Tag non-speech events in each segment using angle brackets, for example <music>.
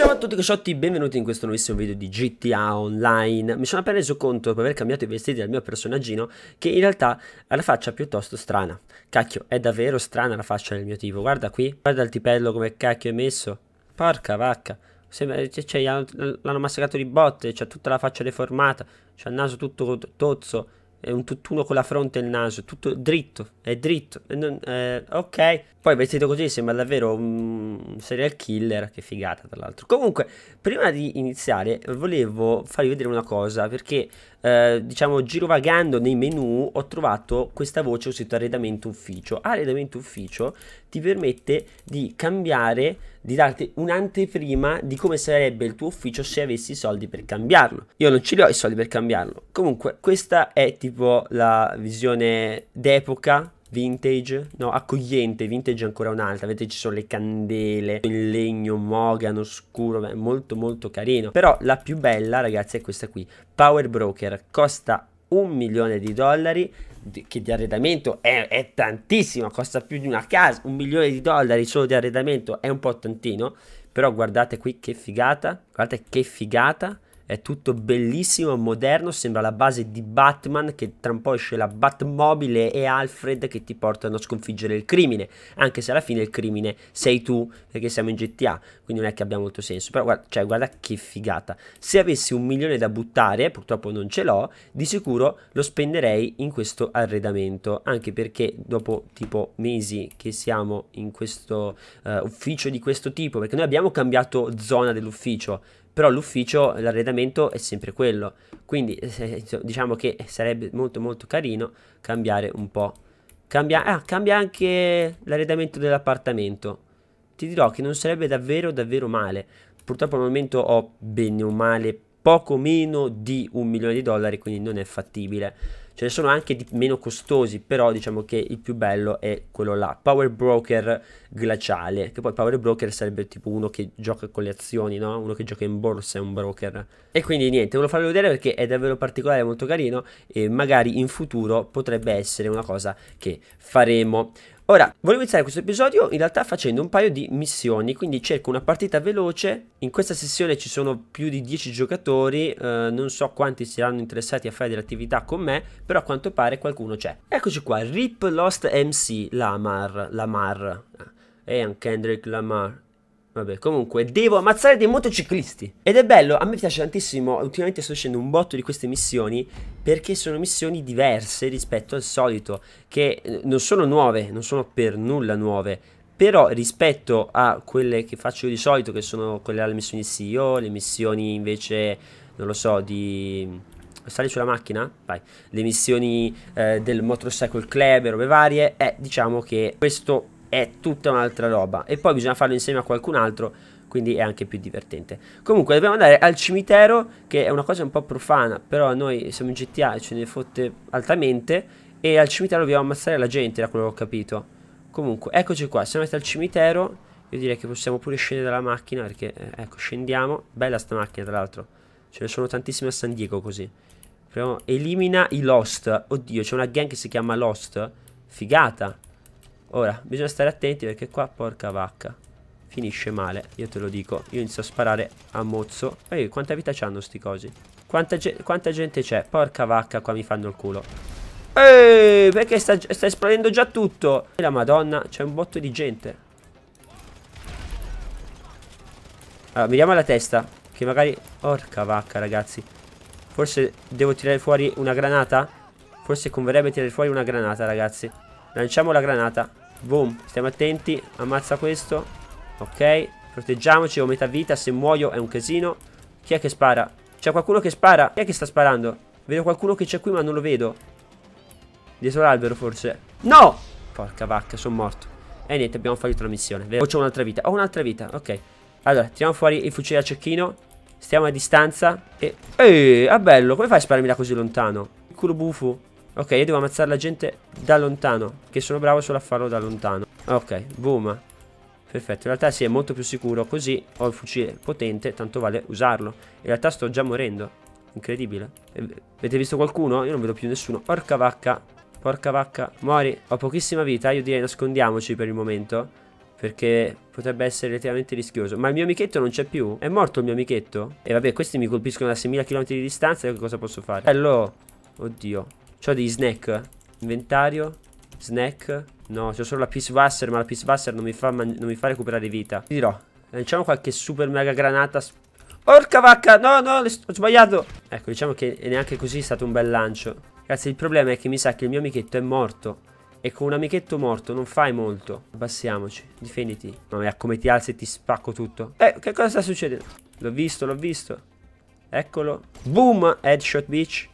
Ciao a tutti cosciotti, benvenuti in questo nuovissimo video di GTA Online. Mi sono appena reso conto, dopo aver cambiato i vestiti del mio personaggino, che in realtà ha la faccia piuttosto strana. Cacchio, è davvero strana la faccia del mio tipo. Guarda qui, guarda il tipello come cacchio è messo. Porca vacca. Cioè, cioè, l'hanno massacrato di botte, c'ha tutta la faccia deformata, c'ha il naso tutto tozzo. È un tutt'uno con la fronte e il naso, tutto dritto, è dritto. E non, eh, ok, poi vestito così sembra davvero un serial killer, che figata tra l'altro. Comunque, prima di iniziare volevo farvi vedere una cosa, perché eh, diciamo girovagando nei menu ho trovato questa voce, ho arredamento ufficio. Arredamento ufficio ti permette di cambiare di darti un'anteprima di come sarebbe il tuo ufficio se avessi i soldi per cambiarlo. Io non ce li ho i soldi per cambiarlo. Comunque, questa è tipo la visione d'epoca vintage, no, accogliente, vintage ancora un'altra, vedete ci sono le candele in legno mogano scuro, beh, molto molto carino, però la più bella ragazzi è questa qui, Power Broker, costa un milione di dollari che di arredamento è, è tantissimo, costa più di una casa, un milione di dollari solo di arredamento è un po' tantino, però guardate qui che figata, guardate che figata, è tutto bellissimo, moderno, sembra la base di Batman che tra un po' esce la Batmobile e Alfred che ti portano a sconfiggere il crimine, anche se alla fine il crimine sei tu perché siamo in GTA, quindi non è che abbia molto senso, però guarda, cioè, guarda che figata. Se avessi un milione da buttare, purtroppo non ce l'ho, di sicuro lo spenderei in questo arredamento, anche perché dopo tipo mesi che siamo in questo uh, ufficio di questo tipo, perché noi abbiamo cambiato zona dell'ufficio, però l'ufficio, l'arredamento è sempre quello, quindi eh, diciamo che sarebbe molto molto carino cambiare un po'. Cambia, ah, cambia anche l'arredamento dell'appartamento, ti dirò che non sarebbe davvero davvero male, purtroppo al momento ho bene o male poco meno di un milione di dollari, quindi non è fattibile ce ne sono anche di meno costosi però diciamo che il più bello è quello là Power Broker glaciale che poi Power Broker sarebbe tipo uno che gioca con le azioni no? uno che gioca in borsa è un broker e quindi niente volevo farlo vedere perché è davvero particolare molto carino e magari in futuro potrebbe essere una cosa che faremo Ora, volevo iniziare questo episodio in realtà facendo un paio di missioni, quindi cerco una partita veloce, in questa sessione ci sono più di 10 giocatori, eh, non so quanti saranno interessati a fare delle attività con me, però a quanto pare qualcuno c'è. Eccoci qua, Rip Lost MC, Lamar, Lamar, eh, e eh, anche Kendrick Lamar, Vabbè, comunque, devo ammazzare dei motociclisti. Ed è bello, a me piace tantissimo. Ultimamente sto uscendo un botto di queste missioni perché sono missioni diverse rispetto al solito, che eh, non sono nuove, non sono per nulla nuove. Però rispetto a quelle che faccio io di solito, che sono quelle alle missioni CEO, le missioni invece, non lo so, di sali sulla macchina, vai, le missioni eh, del Motorcycle Club e robe varie, eh, diciamo che questo è tutta un'altra roba. E poi bisogna farlo insieme a qualcun altro, quindi è anche più divertente. Comunque dobbiamo andare al cimitero, che è una cosa un po' profana, però noi siamo in GTA e ce ne fotte altamente. E al cimitero dobbiamo ammazzare la gente, da quello che ho capito. Comunque, eccoci qua, siamo andati al cimitero. Io direi che possiamo pure scendere dalla macchina, perché, eh, ecco, scendiamo. Bella sta macchina, tra l'altro. Ce ne sono tantissime a San Diego, così. Proviamo. Elimina i Lost. Oddio, c'è una gang che si chiama Lost. Figata. Ora, bisogna stare attenti perché qua, porca vacca. Finisce male, io te lo dico. Io inizio a sparare a mozzo. Ehi, quanta vita c'hanno sti cosi? Quanta, ge quanta gente c'è? Porca vacca, qua mi fanno il culo. Ehi, perché sta, sta esplodendo già tutto? E la madonna, c'è un botto di gente. Allora, miriamo la testa. Che magari... Porca vacca, ragazzi. Forse devo tirare fuori una granata? Forse converrebbe tirare fuori una granata, ragazzi. Lanciamo la granata. Boom, stiamo attenti. Ammazza questo. Ok, proteggiamoci, ho metà vita, se muoio è un casino. Chi è che spara? C'è qualcuno che spara? Chi è che sta sparando? Vedo qualcuno che c'è qui ma non lo vedo. Dietro l'albero forse. No! Porca vacca, sono morto. E niente, abbiamo fallito la missione. O c'è un'altra vita. Ho un'altra vita, ok. Allora, tiriamo fuori il fucile a cecchino. Stiamo a distanza. E... Ehi, ah bello, come fai a spararmi da così lontano? Culo bufu. Ok, io devo ammazzare la gente da lontano. Che sono bravo solo a farlo da lontano. Ok, boom. Perfetto, in realtà sì, è molto più sicuro così. Ho il fucile potente, tanto vale usarlo. In realtà sto già morendo. Incredibile. Eh, avete visto qualcuno? Io non vedo più nessuno. Porca vacca. Porca vacca. muori. Ho pochissima vita, io direi nascondiamoci per il momento perché potrebbe essere relativamente rischioso. Ma il mio amichetto non c'è più. È morto il mio amichetto? E vabbè, questi mi colpiscono da 6.000 km di distanza. Che cosa posso fare? Bello. Oddio. C'ho degli snack. Inventario. Snack. No, c'ho solo la Peace Wasser, ma la Peace Wasser non mi fa, non mi fa recuperare vita. Ti dirò. Lanciamo eh, qualche super mega granata. Porca vacca! No, no, ho sbagliato. Ecco, diciamo che neanche così è stato un bel lancio. Ragazzi, il problema è che mi sa che il mio amichetto è morto. E con un amichetto morto non fai molto. Abbassiamoci, difenditi. Mamma mia, come ti alzi e ti spacco tutto. Eh, che cosa sta succedendo? L'ho visto, l'ho visto. Eccolo. Boom, headshot bitch.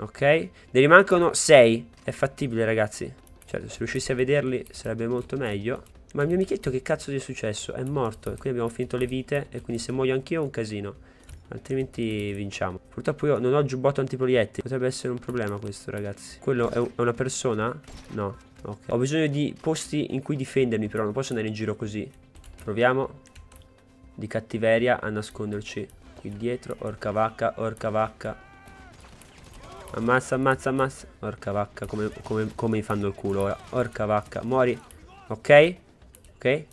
Ok? Ne rimangono 6. È fattibile, ragazzi. Certo, se riuscissi a vederli sarebbe molto meglio. Ma il mio amichetto che cazzo gli è successo? È morto. E qui abbiamo finito le vite. E quindi se muoio anch'io è un casino. Altrimenti vinciamo. Purtroppo io non ho giubbotto antiproietti Potrebbe essere un problema questo, ragazzi. Quello è una persona? No. Ok. Ho bisogno di posti in cui difendermi, però non posso andare in giro così. Proviamo di cattiveria a nasconderci qui dietro. Orca vacca, orca vacca. Ammazza, ammazza, ammazza. Orca vacca, come, come, come mi fanno il culo ora. Orca vacca, muori. Ok? Ok?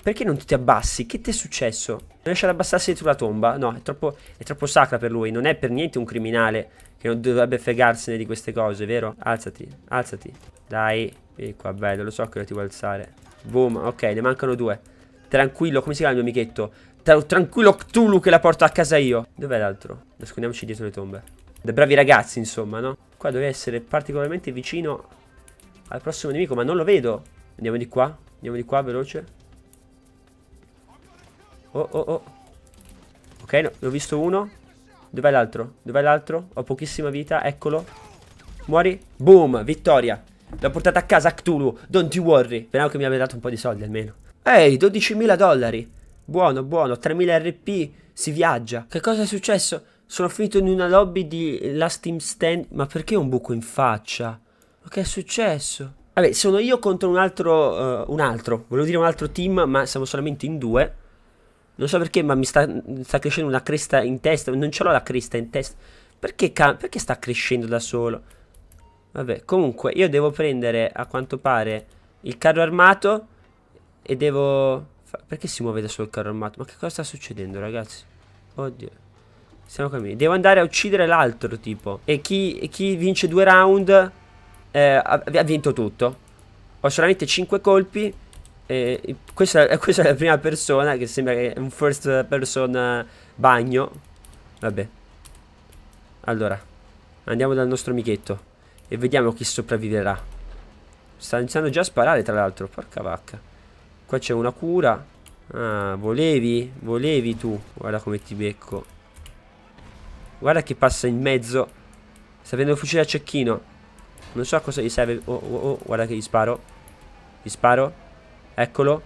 Perché non ti abbassi? Che ti è successo? Non riesci ad abbassarsi la tomba? No, è troppo, è troppo sacra per lui. Non è per niente un criminale che non dovrebbe fregarsene di queste cose, vero? Alzati, alzati. Dai, vieni qua, bello. Lo so che lo ti vuoi alzare. Boom, ok, ne mancano due. Tranquillo, come si chiama il mio amichetto? Tra tranquillo Cthulhu che la porto a casa io. Dov'è l'altro? Nascondiamoci dietro le tombe. Da bravi ragazzi, insomma, no? Qua deve essere particolarmente vicino al prossimo nemico, ma non lo vedo. Andiamo di qua. Andiamo di qua, veloce. Oh, oh, oh. Ok, no, ho visto uno. Dov'è l'altro? Dov'è l'altro? Ho pochissima vita, eccolo. Muori. Boom, vittoria. L'ho portata a casa Cthulhu, don't you worry. Speriamo che mi abbia dato un po' di soldi almeno. Ehi, hey, 12.000 dollari. Buono, buono, 3.000 RP, si viaggia. Che cosa è successo? Sono finito in una lobby di Last Team Stand. Ma perché un buco in faccia? Ma che è successo? Vabbè, sono io contro un altro. Uh, un altro. Volevo dire un altro team, ma siamo solamente in due. Non so perché, ma mi sta, sta crescendo una cresta in testa. Non ce l'ho la cresta in testa. Perché, perché sta crescendo da solo? Vabbè, comunque, io devo prendere a quanto pare il carro armato. E devo. Perché si muove da solo il carro armato? Ma che cosa sta succedendo, ragazzi? Oddio. Stiamo camminando. Devo andare a uccidere l'altro tipo. E chi, chi, vince due round eh, ha, ha, vinto tutto. Ho solamente 5 colpi. Eh, questa, <laughs> questa, è la prima persona che sembra che è un first person bagno. Vabbè. Allora, andiamo dal nostro amichetto. E vediamo chi sopravviverà. Sta iniziando già a sparare, tra l'altro. Porca vacca. Qua c'è una cura. Ah, volevi? Volevi tu? Guarda come ti becco. Guarda che passa in mezzo. Sta prendendo un fucile a cecchino. Non so a cosa gli serve. Oh, oh, oh, guarda che gli sparo. Gli sparo. Eccolo.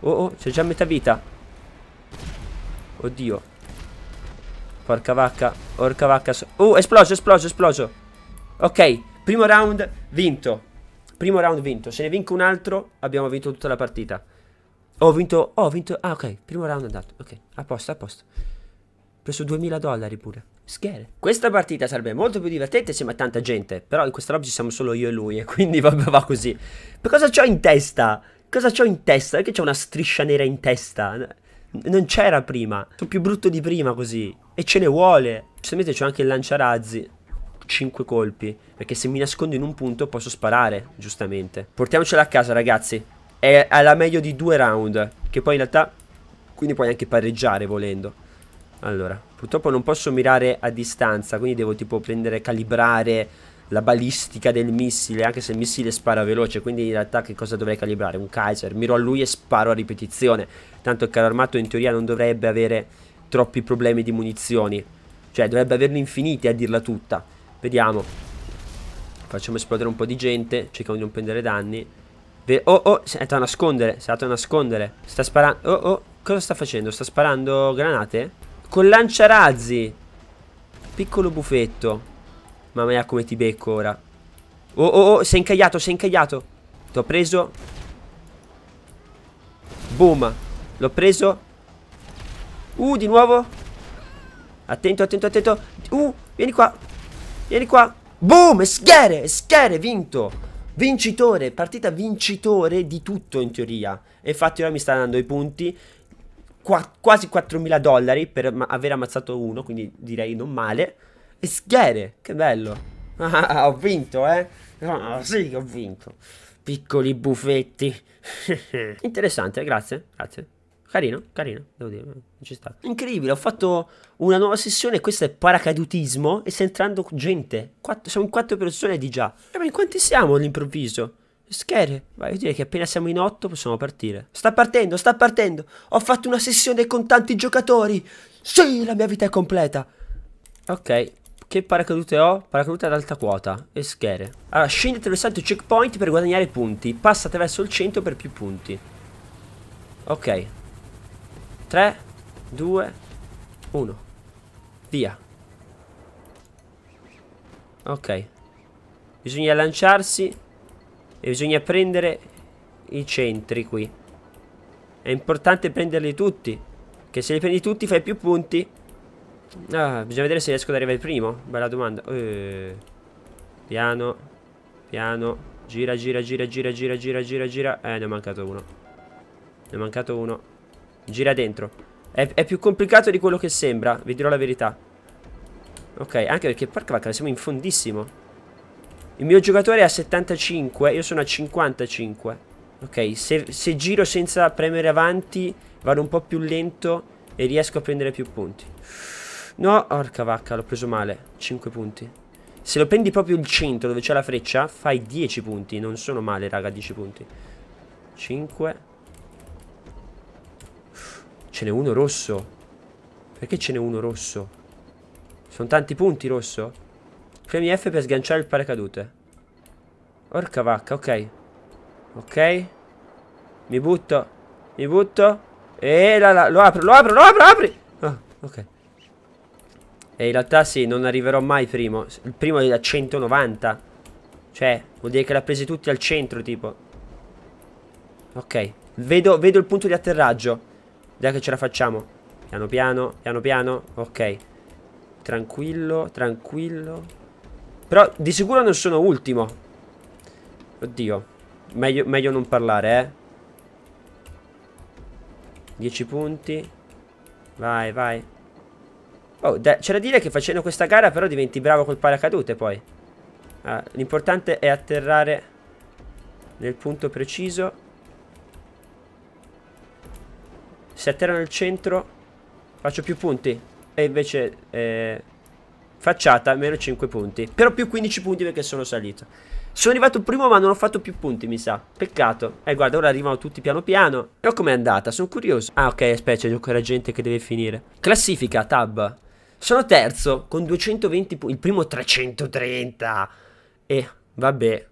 Oh, oh, c'è già metà vita. Oddio. Porca vacca. Porca vacca. Oh, esploso, esploso, esploso. Ok, primo round vinto. Primo round vinto. Se ne vinco un altro, abbiamo vinto tutta la partita. Ho vinto, ho vinto, ah ok, primo round è andato, ok, a posto, a posto. Ho preso 2000 dollari pure. Schere. Questa partita sarebbe molto più divertente insieme a tanta gente, però in questa roba ci siamo solo io e lui e quindi <laughs> va, va così. Ma cosa c'ho in testa? Cosa c'ho in testa? Perché c'è una striscia nera in testa? Non c'era prima. Sono più brutto di prima così. E ce ne vuole. Giustamente c'ho anche il lanciarazzi. 5 colpi. Perché se mi nascondo in un punto posso sparare, giustamente. Portiamocela a casa, ragazzi è alla meglio di due round. Che poi in realtà... Quindi puoi anche pareggiare volendo. Allora, purtroppo non posso mirare a distanza, quindi devo tipo prendere, calibrare la balistica del missile, anche se il missile spara veloce, quindi in realtà che cosa dovrei calibrare? Un Kaiser, miro a lui e sparo a ripetizione, tanto il carro armato in teoria non dovrebbe avere troppi problemi di munizioni, cioè dovrebbe averne infiniti a dirla tutta, vediamo, facciamo esplodere un po' di gente, cerchiamo di non prendere danni, De oh, oh, si è andato a nascondere. Si è andato a nascondere. Sta sparando. Oh, oh, cosa sta facendo? Sta sparando granate? Con lanciarazzi. Piccolo buffetto. Mamma mia, come ti becco ora. Oh, oh, oh, si è incagliato, si è incagliato. T'ho preso. Boom. L'ho preso. Uh, di nuovo. Attento, attento, attento. Uh, vieni qua. Vieni qua. Boom, schere, schere, vinto. Vincitore, partita vincitore di tutto in teoria. E infatti ora mi sta dando i punti. Qua, quasi 4.000 dollari per aver ammazzato uno, quindi direi non male. E schiere, che bello. <laughs> Ah, ho vinto, eh? Ah, sì, ho vinto. Piccoli buffetti. <laughs> Interessante, eh, grazie, grazie. Carino, carino, devo dire, ci sta. Incredibile, ho fatto una nuova sessione, questo è paracadutismo e sta entrando gente. Quattro, siamo in quattro persone di già. Eh, ma in quanti siamo all'improvviso? Scary, vai, a dire che appena siamo in otto possiamo partire. Sta partendo, sta partendo. Ho fatto una sessione con tanti giocatori. Sì, la mia vita è completa. Ok, che paracadute ho? Paracadute ad alta quota e schere. Allora, scendi attraversando il checkpoint per guadagnare punti. Passa attraverso il centro per più punti. Ok, 3, 2, 1. Via. Ok. Bisogna lanciarsi e bisogna prendere i centri qui. È importante prenderli tutti. Che se li prendi tutti fai più punti. Ah, bisogna vedere se riesco ad arrivare il primo. Bella domanda. Eh. Piano. Piano. Gira, gira, gira, gira, gira, gira, gira. Eh, ne ho mancato uno. Ne ho mancato uno. Gira dentro. È, è più complicato di quello che sembra, vi dirò la verità. Ok, anche perché porca vacca, siamo in fondissimo. Il mio giocatore è a 75, io sono a 55. Ok, se, se, giro senza premere avanti vado un po' più lento e riesco a prendere più punti. No, orca vacca, l'ho preso male. 5 punti. Se lo prendi proprio il centro dove c'è la freccia, fai 10 punti. Non sono male, raga, 10 punti. 5. Ce n'è uno rosso. Perché ce n'è uno rosso? Sono tanti punti rosso? Premi F per sganciare il paracadute. Orca vacca, ok. Ok. Mi butto. Mi butto. E la, la, lo apro, lo apro, lo apro, apri! Ah, ok. E in realtà sì, non arriverò mai primo. Il primo è da 190. Cioè, vuol dire che l'ha presi tutti al centro, tipo. Ok. Vedo, vedo il punto di atterraggio. Dai che ce la facciamo. Piano piano, piano piano. Ok. Tranquillo, tranquillo. Però di sicuro non sono ultimo. Oddio. Meglio, meglio non parlare, eh. 10 punti. Vai, vai. Oh, c'è da dire che facendo questa gara però diventi bravo col paracadute poi. Ah, L'importante è atterrare nel punto preciso. Se atterro nel centro faccio più punti. E invece eh, facciata meno 5 punti. Però più 15 punti perché sono salito. Sono arrivato primo ma non ho fatto più punti mi sa Peccato Eh guarda ora arrivano tutti piano piano Però com'è andata sono curioso Ah ok aspetta c'è ancora gente che deve finire Classifica tab Sono terzo con 220 punti Il primo 330 E eh, vabbè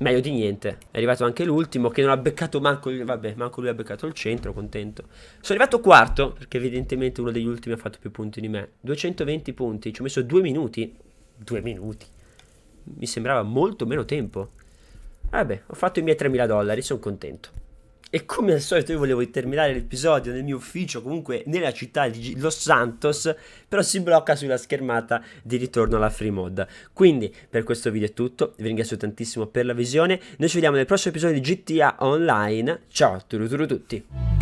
Meglio di niente. È arrivato anche l'ultimo che non ha beccato manco lui. Vabbè, manco lui ha beccato il centro, contento. Sono arrivato quarto, perché evidentemente uno degli ultimi ha fatto più punti di me. 220 punti, ci ho messo due minuti. Due minuti. Mi sembrava molto meno tempo. Vabbè, ho fatto i miei 3.000 dollari, sono contento. E come al solito io volevo terminare l'episodio nel mio ufficio, comunque nella città di Los Santos, però si blocca sulla schermata di ritorno alla free mod. Quindi per questo video è tutto, vi ringrazio tantissimo per la visione, noi ci vediamo nel prossimo episodio di GTA Online, ciao a tutti!